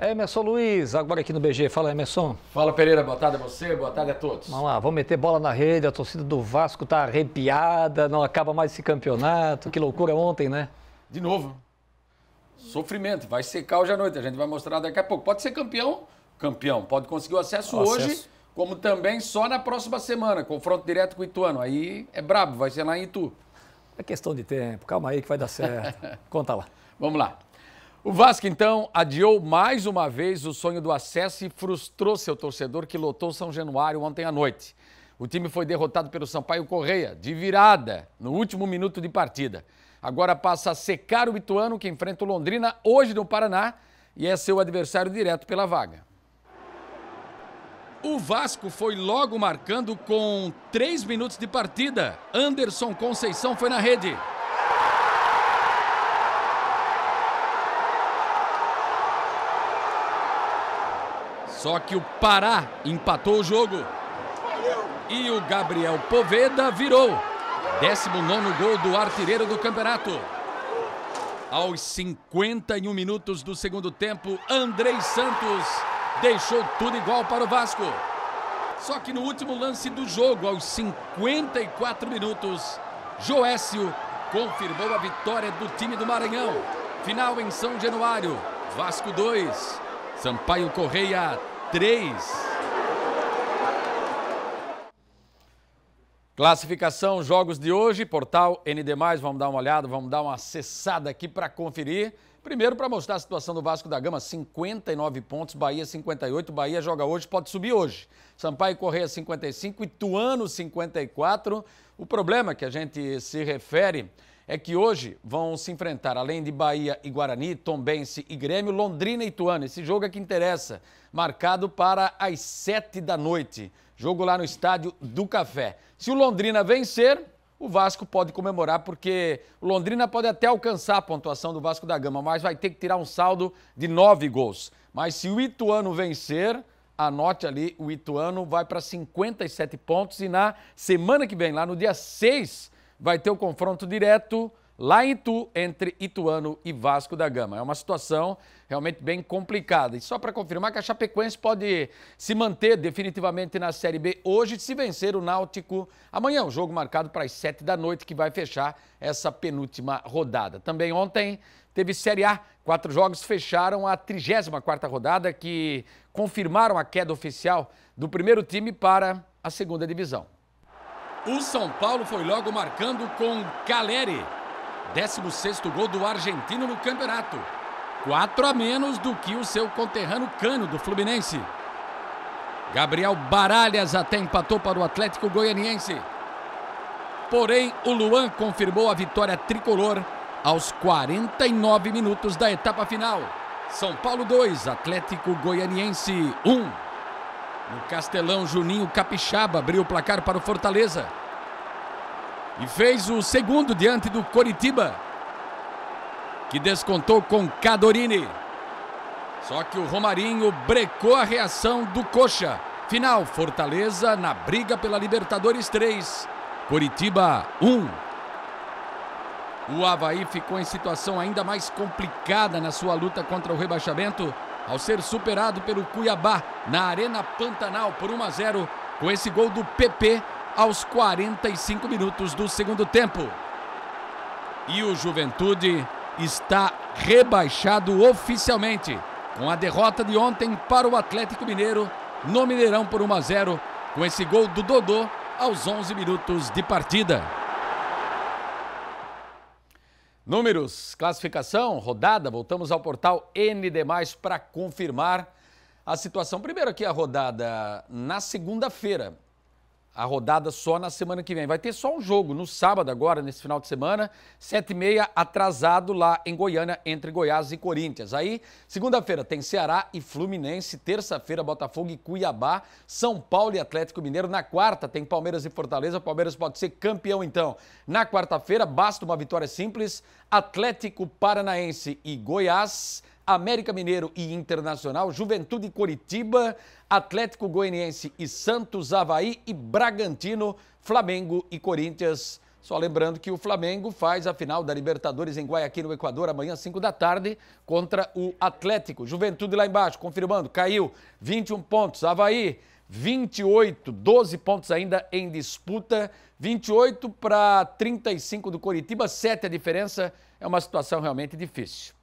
Emerson Luiz, agora aqui no BG. Fala, Emerson. Fala, Pereira. Boa tarde a você, boa tarde a todos. Vamos lá, vamos meter bola na rede. A torcida do Vasco está arrepiada, não acaba mais esse campeonato. Que loucura ontem, né? De novo. Sofrimento. Vai secar hoje à noite. A gente vai mostrar daqui a pouco. Pode ser campeão? Campeão. Pode conseguir o acesso o hoje, como também só na próxima semana. Confronto direto com o Ituano. Aí é brabo, vai ser lá em Itu. É questão de tempo. Calma aí que vai dar certo. Conta lá. Vamos lá. O Vasco, então, adiou mais uma vez o sonho do acesso e frustrou seu torcedor que lotou São Januário ontem à noite. O time foi derrotado pelo Sampaio Correia, de virada, no último minuto de partida. Agora passa a secar o Ituano, que enfrenta o Londrina hoje no Paraná e é seu adversário direto pela vaga. O Vasco foi logo marcando com três minutos de partida. Anderson Conceição foi na rede. Só que o Pará empatou o jogo. E o Gabriel Poveda virou. 19 gol do artilheiro do campeonato. Aos 51 minutos do segundo tempo, Andrei Santos deixou tudo igual para o Vasco. Só que no último lance do jogo, aos 54 minutos, Joécio confirmou a vitória do time do Maranhão. Final em São Januário, Vasco 2, Sampaio Correia, 3. Classificação, jogos de hoje, portal ND+, vamos dar uma olhada, vamos dar uma acessada aqui para conferir. Primeiro, para mostrar a situação do Vasco da Gama, 59 pontos, Bahia 58, Bahia joga hoje, pode subir hoje. Sampaio Correia 55, Ituano 54. O problema que a gente se refere é que hoje vão se enfrentar, além de Bahia e Guarani, Tombense e Grêmio, Londrina e Ituano. Esse jogo é que interessa, marcado para as sete da noite. Jogo lá no estádio do Café. Se o Londrina vencer, o Vasco pode comemorar, porque o Londrina pode até alcançar a pontuação do Vasco da Gama, mas vai ter que tirar um saldo de nove gols. Mas se o Ituano vencer, anote ali, o Ituano vai para 57 pontos e na semana que vem, lá no dia 6 vai ter o um confronto direto lá em Itu, entre Ituano e Vasco da Gama. É uma situação realmente bem complicada. E só para confirmar que a Chapecoense pode se manter definitivamente na Série B hoje se vencer o Náutico amanhã, um jogo marcado para as sete da noite que vai fechar essa penúltima rodada. Também ontem teve Série A, quatro jogos fecharam a 34 quarta rodada que confirmaram a queda oficial do primeiro time para a segunda divisão. O São Paulo foi logo marcando com Caleri. 16 sexto gol do argentino no campeonato. 4 a menos do que o seu conterrâneo Cano do Fluminense. Gabriel Baralhas até empatou para o Atlético Goianiense. Porém, o Luan confirmou a vitória tricolor aos 49 minutos da etapa final. São Paulo 2, Atlético Goianiense 1. Um. No Castelão, Juninho Capixaba abriu o placar para o Fortaleza. E fez o segundo diante do Coritiba. Que descontou com Cadorini. Só que o Romarinho brecou a reação do Coxa. Final, Fortaleza na briga pela Libertadores 3. Coritiba 1. O Havaí ficou em situação ainda mais complicada na sua luta contra o rebaixamento ao ser superado pelo Cuiabá na Arena Pantanal por 1 a 0 com esse gol do PP aos 45 minutos do segundo tempo. E o Juventude está rebaixado oficialmente com a derrota de ontem para o Atlético Mineiro no Mineirão por 1 a 0 com esse gol do Dodô aos 11 minutos de partida. Números, classificação, rodada, voltamos ao portal ND+, para confirmar a situação. Primeiro aqui a rodada na segunda-feira a rodada só na semana que vem. Vai ter só um jogo no sábado agora, nesse final de semana, 7h30 atrasado lá em Goiânia, entre Goiás e Corinthians. Aí, segunda-feira tem Ceará e Fluminense, terça-feira Botafogo e Cuiabá, São Paulo e Atlético Mineiro. Na quarta tem Palmeiras e Fortaleza, Palmeiras pode ser campeão então. Na quarta-feira basta uma vitória simples, Atlético Paranaense e Goiás... América Mineiro e Internacional, Juventude Coritiba, Atlético Goianiense e Santos, Havaí e Bragantino, Flamengo e Corinthians. Só lembrando que o Flamengo faz a final da Libertadores em Guayaquil, no Equador, amanhã, 5 da tarde, contra o Atlético. Juventude lá embaixo, confirmando, caiu 21 pontos. Havaí, 28, 12 pontos ainda em disputa. 28 para 35 do Coritiba, 7 a diferença. É uma situação realmente difícil.